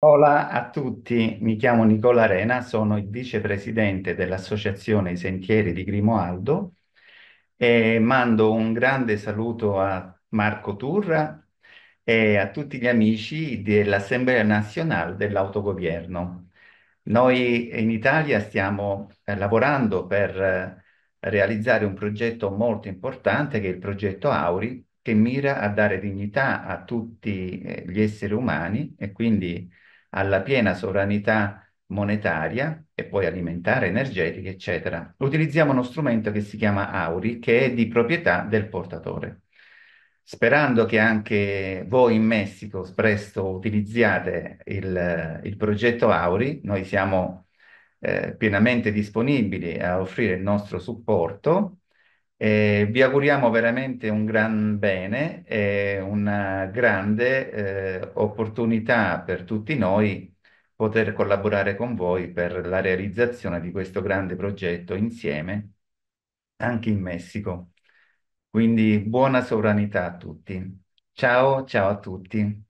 Hola a tutti, mi chiamo Nicola Arena, sono il vicepresidente dell'Associazione Sentieri di Grimoaldo e mando un grande saluto a Marco Turra e a tutti gli amici dell'Assemblea Nazionale dell'Autogoverno. Noi in Italia stiamo eh, lavorando per eh, realizzare un progetto molto importante che è il progetto Auri, che mira a dare dignità a tutti eh, gli esseri umani e quindi alla piena sovranità monetaria e poi alimentare, energetica, eccetera. Utilizziamo uno strumento che si chiama Auri, che è di proprietà del portatore. Sperando che anche voi in Messico presto utilizziate il, il progetto Auri, noi siamo eh, pienamente disponibili a offrire il nostro supporto eh, vi auguriamo veramente un gran bene e una grande eh, opportunità per tutti noi poter collaborare con voi per la realizzazione di questo grande progetto insieme anche in Messico. Quindi buona sovranità a tutti. Ciao, ciao a tutti.